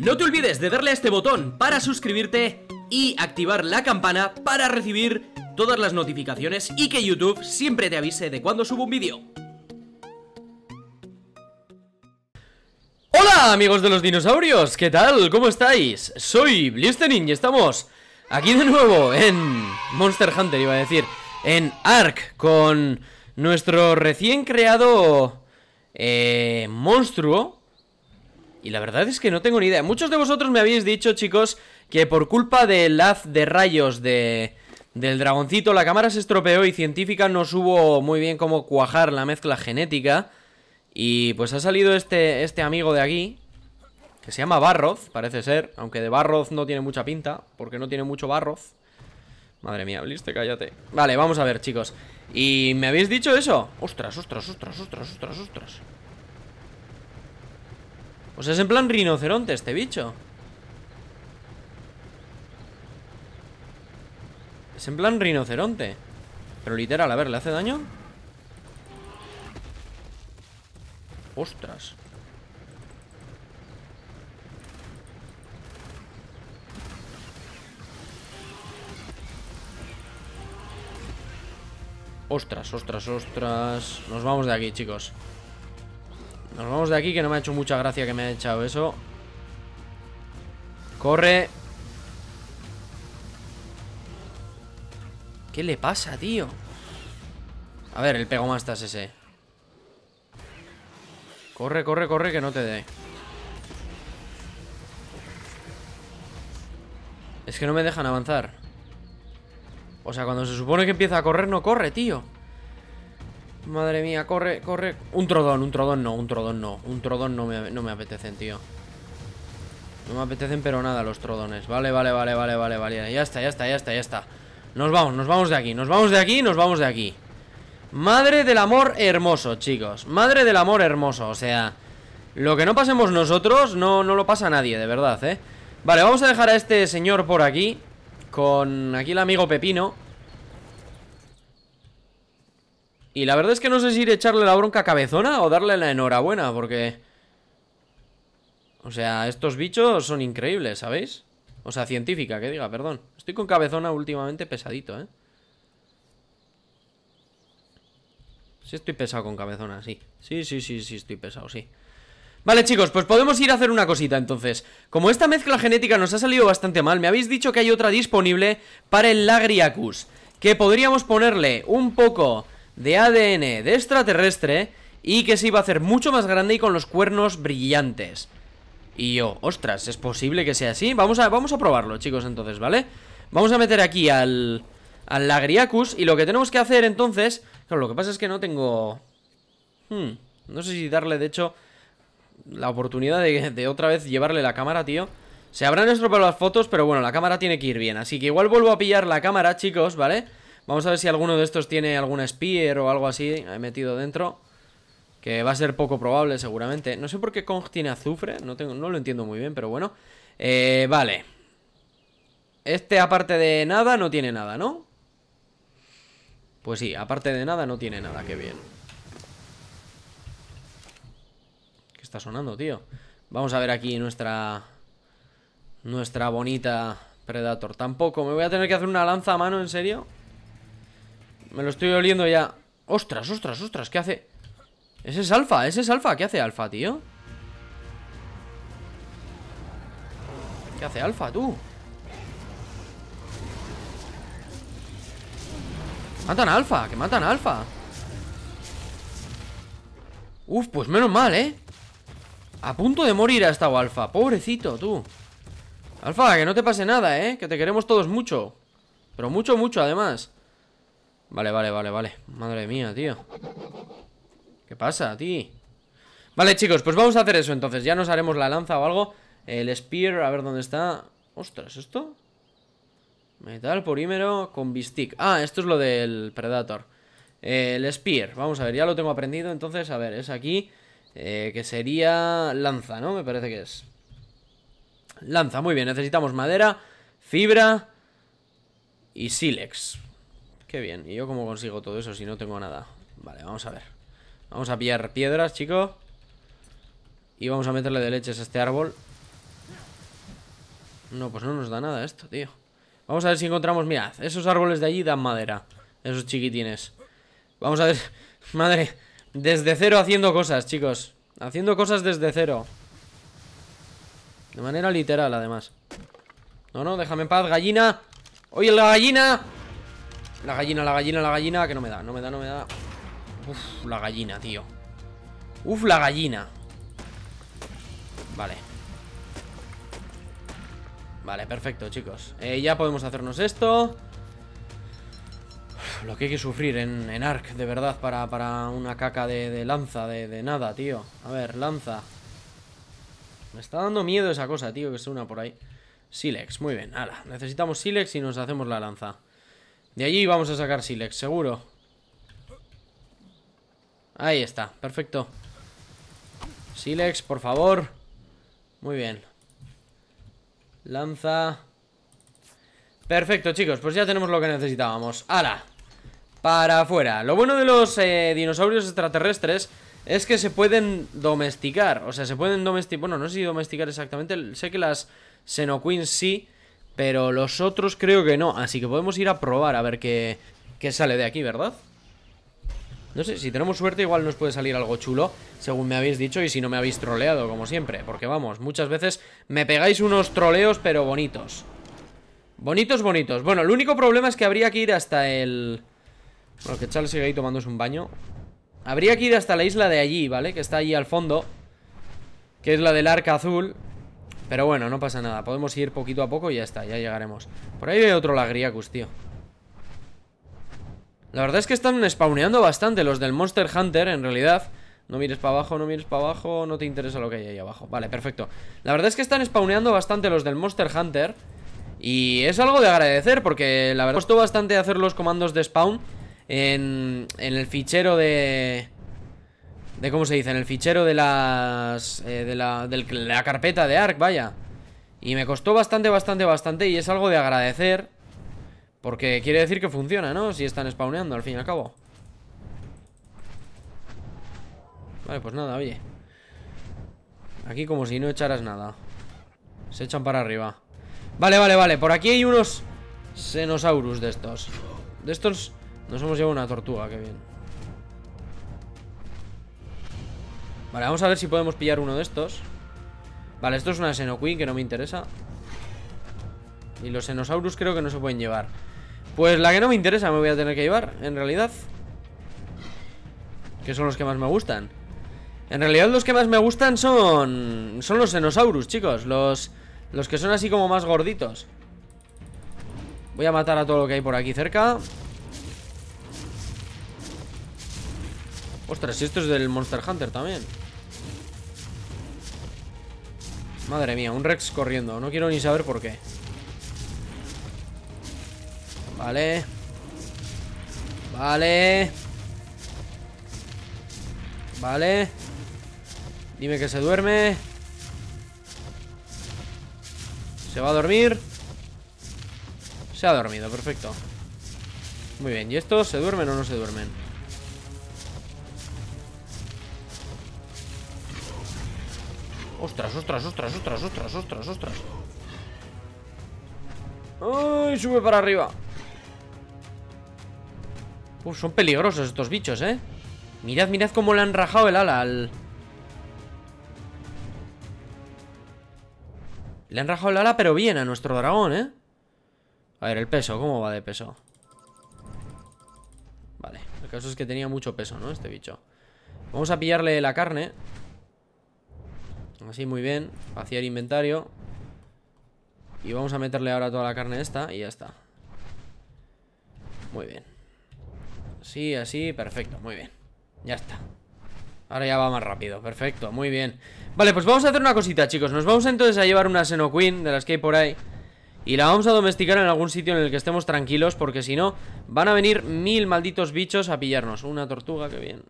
No te olvides de darle a este botón para suscribirte y activar la campana para recibir todas las notificaciones y que YouTube siempre te avise de cuando subo un vídeo. Hola amigos de los dinosaurios, ¿qué tal? ¿Cómo estáis? Soy Blistening y estamos aquí de nuevo en Monster Hunter, iba a decir, en Ark con nuestro recién creado eh, monstruo y la verdad es que no tengo ni idea. Muchos de vosotros me habéis dicho, chicos, que por culpa del haz de rayos de, del dragoncito la cámara se estropeó y científica no subo muy bien cómo cuajar la mezcla genética. Y pues ha salido este, este amigo de aquí, que se llama Barroth, parece ser, aunque de Barroth no tiene mucha pinta, porque no tiene mucho Barroth Madre mía, Bliste, cállate. Vale, vamos a ver, chicos. Y me habéis dicho eso. Ostras, ostras, ostras, ostras, ostras, ostras. O pues sea, es en plan rinoceronte este bicho. Es en plan rinoceronte. Pero literal, a ver, ¿le hace daño? Ostras. Ostras, ostras, ostras. Nos vamos de aquí, chicos. Nos vamos de aquí, que no me ha hecho mucha gracia que me haya echado eso. Corre. ¿Qué le pasa, tío? A ver, el estás ese. Corre, corre, corre, que no te dé. Es que no me dejan avanzar. O sea, cuando se supone que empieza a correr, no corre, tío. Madre mía, corre, corre. Un trodón, un trodón no, un trodón no. Un trodón no me, no me apetecen, tío. No me apetecen, pero nada, los trodones. Vale, vale, vale, vale, vale, vale. Ya está, ya está, ya está, ya está. Nos vamos, nos vamos de aquí, nos vamos de aquí, nos vamos de aquí. Madre del amor hermoso, chicos. Madre del amor hermoso, o sea... Lo que no pasemos nosotros no, no lo pasa nadie, de verdad, ¿eh? Vale, vamos a dejar a este señor por aquí Con aquí el amigo Pepino Y la verdad es que no sé si ir a echarle la bronca a cabezona o darle la enhorabuena, porque... O sea, estos bichos son increíbles, ¿sabéis? O sea, científica, que diga, perdón. Estoy con cabezona últimamente pesadito, ¿eh? Sí estoy pesado con cabezona, sí. Sí, sí, sí, sí estoy pesado, sí. Vale, chicos, pues podemos ir a hacer una cosita entonces. Como esta mezcla genética nos ha salido bastante mal, me habéis dicho que hay otra disponible para el Lagriacus. Que podríamos ponerle un poco de ADN de extraterrestre y que se iba a hacer mucho más grande y con los cuernos brillantes. Y yo, ostras, ¿es posible que sea así? Vamos a, vamos a probarlo, chicos, entonces, ¿vale? Vamos a meter aquí al, al Lagriacus y lo que tenemos que hacer entonces... Claro, lo que pasa es que no tengo... Hmm, no sé si darle, de hecho, la oportunidad de, otra vez llevarle la cámara, tío. Se habrán estropeado las fotos, pero bueno, la cámara tiene que ir bien. Así que igual vuelvo a pillar la cámara, chicos, ¿vale? vale Vamos a ver si alguno de estos tiene alguna spear o algo así eh, metido dentro. Que va a ser poco probable seguramente. No sé por qué Kong tiene azufre. No, no lo entiendo muy bien, pero bueno. Eh, vale. Este aparte de nada no tiene nada, ¿no? Pues sí, aparte de nada no tiene nada. Qué bien. ¿Qué está sonando, tío? Vamos a ver aquí nuestra... Nuestra bonita Predator. Tampoco. Me voy a tener que hacer una lanza a mano, ¿en serio? Me lo estoy oliendo ya Ostras, ostras, ostras, ¿qué hace? Ese es alfa, ese es alfa ¿Qué hace alfa, tío? ¿Qué hace alfa, tú? Matan alfa, que matan a alfa Uf, pues menos mal, ¿eh? A punto de morir ha estado alfa Pobrecito, tú Alfa, que no te pase nada, ¿eh? Que te queremos todos mucho Pero mucho, mucho, además Vale, vale, vale, vale Madre mía, tío ¿Qué pasa, tío? Vale, chicos, pues vamos a hacer eso entonces Ya nos haremos la lanza o algo El spear, a ver dónde está Ostras, ¿esto? Metal polímero con bistic Ah, esto es lo del Predator El spear, vamos a ver, ya lo tengo aprendido Entonces, a ver, es aquí eh, Que sería lanza, ¿no? Me parece que es Lanza, muy bien, necesitamos madera Fibra Y sílex Qué bien, ¿y yo cómo consigo todo eso si no tengo nada? Vale, vamos a ver Vamos a pillar piedras, chicos Y vamos a meterle de leches a este árbol No, pues no nos da nada esto, tío Vamos a ver si encontramos, mirad Esos árboles de allí dan madera Esos chiquitines Vamos a ver, madre Desde cero haciendo cosas, chicos Haciendo cosas desde cero De manera literal, además No, no, déjame en paz, gallina Oye, la gallina la gallina, la gallina, la gallina, que no me da, no me da, no me da. Uf, la gallina, tío. Uf, la gallina. Vale. Vale, perfecto, chicos. Eh, ya podemos hacernos esto. lo que hay que sufrir en, en Ark, de verdad, para, una caca de, lanza, de, nada, tío. A ver, lanza. Me está dando miedo esa cosa, tío, que es una por ahí. Silex, muy bien, ala. Necesitamos Silex y nos hacemos la lanza. De allí vamos a sacar Silex, seguro. Ahí está, perfecto. Silex, por favor. Muy bien. Lanza. Perfecto, chicos, pues ya tenemos lo que necesitábamos. ¡Hala! Para afuera. Lo bueno de los eh, dinosaurios extraterrestres es que se pueden domesticar. O sea, se pueden domesticar... Bueno, no sé si domesticar exactamente. Sé que las Xenoqueens sí... Pero los otros creo que no. Así que podemos ir a probar a ver qué, qué sale de aquí, ¿verdad? No sé, si tenemos suerte igual nos puede salir algo chulo, según me habéis dicho y si no me habéis troleado, como siempre. Porque vamos, muchas veces me pegáis unos troleos, pero bonitos. Bonitos, bonitos. Bueno, el único problema es que habría que ir hasta el... Bueno, que Charles sigue ahí tomándose un baño. Habría que ir hasta la isla de allí, ¿vale? Que está allí al fondo. Que es la del Arca Azul. Pero bueno, no pasa nada. Podemos ir poquito a poco y ya está, ya llegaremos. Por ahí hay otro lagriacus, tío. La verdad es que están spawneando bastante los del Monster Hunter, en realidad. No mires para abajo, no mires para abajo, no te interesa lo que hay ahí abajo. Vale, perfecto. La verdad es que están spawneando bastante los del Monster Hunter. Y es algo de agradecer porque la verdad costó bastante hacer los comandos de spawn en, en el fichero de... De cómo se dice, en el fichero de las... Eh, de, la, de la carpeta de ARC, vaya Y me costó bastante, bastante, bastante Y es algo de agradecer Porque quiere decir que funciona, ¿no? Si están spawneando, al fin y al cabo Vale, pues nada, oye Aquí como si no echaras nada Se echan para arriba Vale, vale, vale, por aquí hay unos Xenosaurus de estos De estos nos hemos llevado una tortuga, qué bien Vale, vamos a ver si podemos pillar uno de estos Vale, esto es una Xenoqueen que no me interesa Y los Xenosaurus creo que no se pueden llevar Pues la que no me interesa me voy a tener que llevar, en realidad Que son los que más me gustan En realidad los que más me gustan son... Son los Xenosaurus, chicos Los, los que son así como más gorditos Voy a matar a todo lo que hay por aquí cerca Ostras, y esto es del Monster Hunter también Madre mía, un Rex corriendo. No quiero ni saber por qué. Vale. Vale. Vale. Dime que se duerme. Se va a dormir. Se ha dormido, perfecto. Muy bien. ¿Y estos se duermen o no se duermen? Ostras, ostras, ostras, ostras, ostras, ostras, ostras. ¡Ay! Sube para arriba. Uf, son peligrosos estos bichos, ¿eh? Mirad, mirad cómo le han rajado el ala al... Le han rajado el ala, pero bien a nuestro dragón, ¿eh? A ver, el peso, ¿cómo va de peso? Vale, el caso es que tenía mucho peso, ¿no? Este bicho Vamos a pillarle la carne Así, muy bien. Vaciar inventario. Y vamos a meterle ahora toda la carne esta y ya está. Muy bien. Sí, así, perfecto, muy bien. Ya está. Ahora ya va más rápido, perfecto, muy bien Vale, pues vamos a hacer una cosita, chicos Nos vamos entonces a llevar una Seno Queen de las que hay por ahí Y la vamos a domesticar en algún sitio en el que estemos tranquilos Porque si no, van a venir mil malditos bichos a pillarnos Una tortuga, qué bien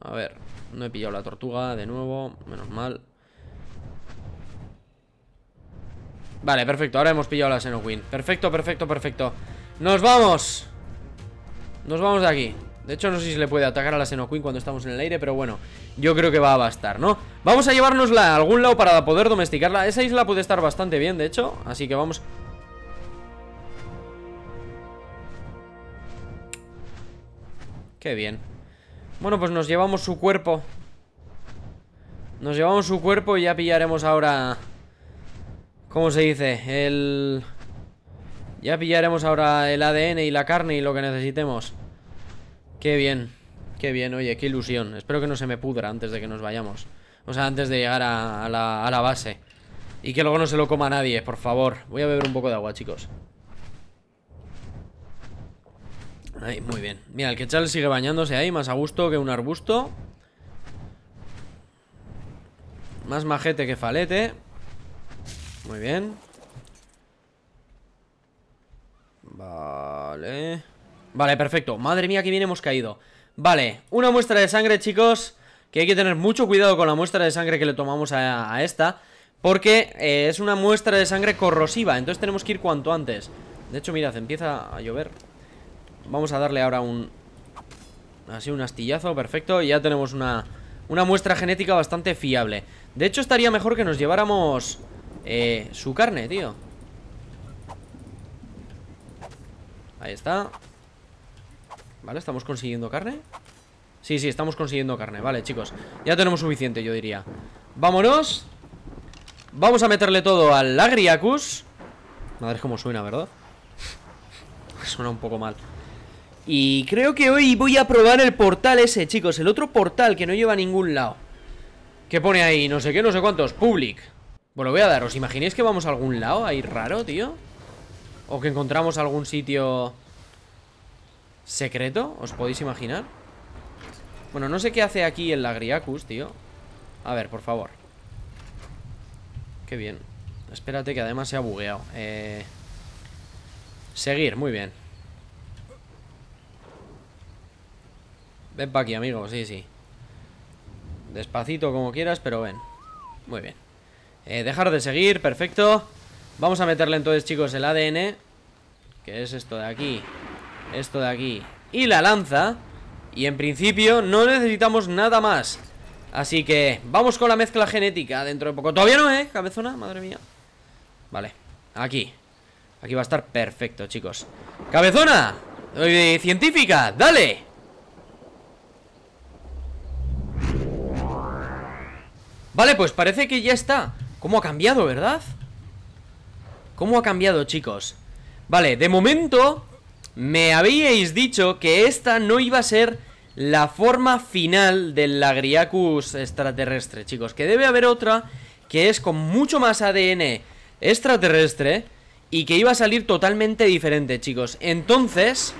A ver no he pillado la tortuga de nuevo, menos mal. Vale, perfecto, ahora hemos pillado la Xenowin Perfecto, perfecto, perfecto ¡Nos vamos! Nos vamos de aquí De hecho, no sé si se le puede atacar a la Xenowin cuando estamos en el aire Pero bueno, yo creo que va a bastar, ¿no? Vamos a llevárnosla a algún lado para poder domesticarla Esa isla puede estar bastante bien, de hecho Así que vamos... Qué bien bueno, pues nos llevamos su cuerpo Nos llevamos su cuerpo y ya pillaremos ahora ¿Cómo se dice? El... Ya pillaremos ahora el ADN y la carne y lo que necesitemos Qué bien Qué bien, oye, qué ilusión Espero que no se me pudra antes de que nos vayamos O sea, antes de llegar a, la base Y que luego no se lo coma nadie, por favor Voy a beber un poco de agua, chicos muy bien. Mira, el chale sigue bañándose ahí, más a gusto que un arbusto. Más majete que falete. Muy bien. Vale. Vale, perfecto. Madre mía, que bien hemos caído. Vale, una muestra de sangre, chicos. Que hay que tener mucho cuidado con la muestra de sangre que le tomamos a, esta. Porque eh, es una muestra de sangre corrosiva. Entonces tenemos que ir cuanto antes. De hecho, mirad, empieza a llover. Vamos a darle ahora un... Así un astillazo, perfecto. Y ya tenemos una, muestra genética bastante fiable. De hecho, estaría mejor que nos lleváramos eh, su carne, tío. Ahí está. Vale, ¿estamos consiguiendo carne? Sí, sí, estamos consiguiendo carne. Vale, chicos. Ya tenemos suficiente, yo diría. Vámonos. Vamos a meterle todo al Agriacus. Madre, cómo suena, ¿verdad? suena un poco mal. Y creo que hoy voy a probar el portal ese, chicos. El otro portal que no lleva a ningún lado. Que pone ahí no sé qué, no sé cuántos. Public. Bueno, voy a dar. ¿Os imagináis que vamos a algún lado ahí raro, tío? ¿O que encontramos algún sitio secreto? ¿Os podéis imaginar? Bueno, no sé qué hace aquí el Lagriacus, tío. A ver, por favor. Qué bien. Espérate que además se ha bugueado. Eh... Seguir, muy bien. Ven pa' aquí, amigo, sí, sí. Despacito como quieras, pero ven. Muy bien. Eh, dejar de seguir, perfecto. Vamos a meterle entonces, chicos, el ADN. Que es esto de aquí. Esto de aquí. Y la lanza. Y en principio no necesitamos nada más. Así que vamos con la mezcla genética dentro de poco. Todavía no, ¿eh? Cabezona, madre mía. Vale, aquí. Aquí va a estar perfecto, chicos. ¡Cabezona! Científica, dale Vale, pues parece que ya está ¿Cómo ha cambiado, verdad? ¿Cómo ha cambiado, chicos? Vale, de momento Me habíais dicho que esta no iba a ser La forma final del Lagriacus extraterrestre, chicos Que debe haber otra Que es con mucho más ADN extraterrestre Y que iba a salir totalmente diferente, chicos Entonces...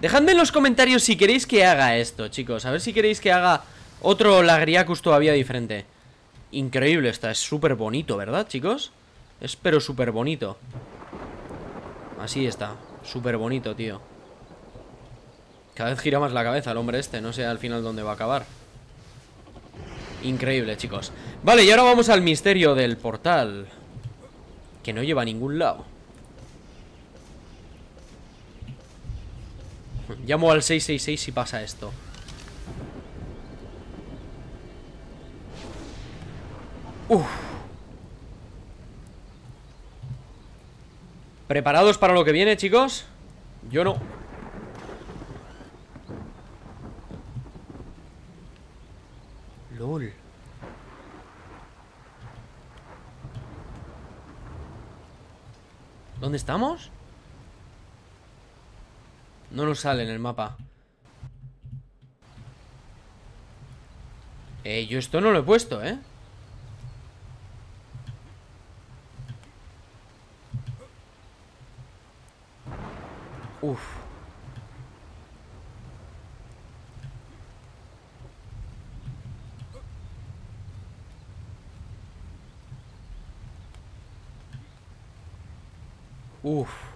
Dejadme en los comentarios si queréis que haga esto, chicos. A ver si queréis que haga otro Lagriacus todavía diferente. Increíble está es súper bonito, ¿verdad, chicos? Es pero súper bonito. Así está, súper bonito, tío. Cada vez gira más la cabeza el hombre este, no sé al final dónde va a acabar. Increíble, chicos. Vale, y ahora vamos al misterio del portal. Que no lleva a ningún lado. Llamo al 666 si pasa esto. Uf. ¿Preparados para lo que viene, chicos? Yo no. LOL. ¿Dónde estamos? No nos sale en el mapa. Eh, yo esto no lo he puesto, ¿eh? Uf. Uf.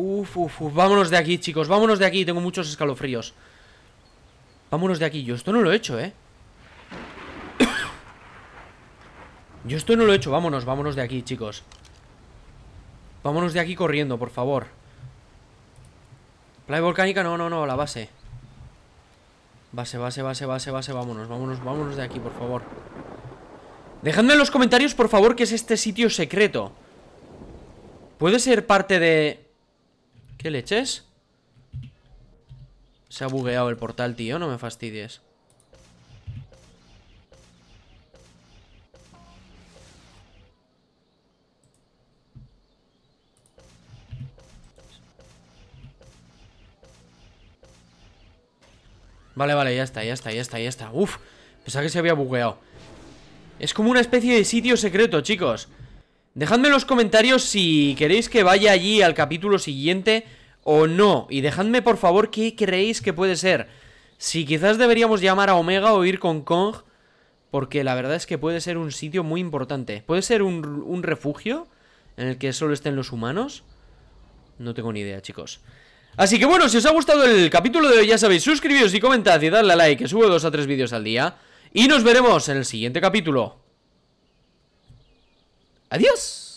Uf, uf, uf, vámonos de aquí, chicos Vámonos de aquí, tengo muchos escalofríos Vámonos de aquí, yo esto no lo he hecho, eh Yo esto no lo he hecho, vámonos, vámonos de aquí, chicos Vámonos de aquí corriendo, por favor Playa volcánica, no, no, no, la base Base, base, base, base, base, vámonos, vámonos, vámonos de aquí, por favor Dejadme en los comentarios, por favor, que es este sitio secreto ¿Puede ser parte de ¿Qué leches? Se ha bugueado el portal, tío. No me fastidies. Vale, vale, ya está, ya está, ya está, ya está Uf, pensaba que se había bugueado Es como una especie de sitio secreto, chicos Dejadme en los comentarios si queréis que vaya allí al capítulo siguiente o no. Y dejadme por favor qué creéis que puede ser. Si quizás deberíamos llamar a Omega o ir con Kong. Porque la verdad es que puede ser un sitio muy importante. ¿Puede ser un, refugio en el que solo estén los humanos? No tengo ni idea, chicos. Así que bueno, si os ha gustado el capítulo de hoy, ya sabéis, suscribiros y comentad y dadle a like, que subo dos a tres vídeos al día. Y nos veremos en el siguiente capítulo. Adiós.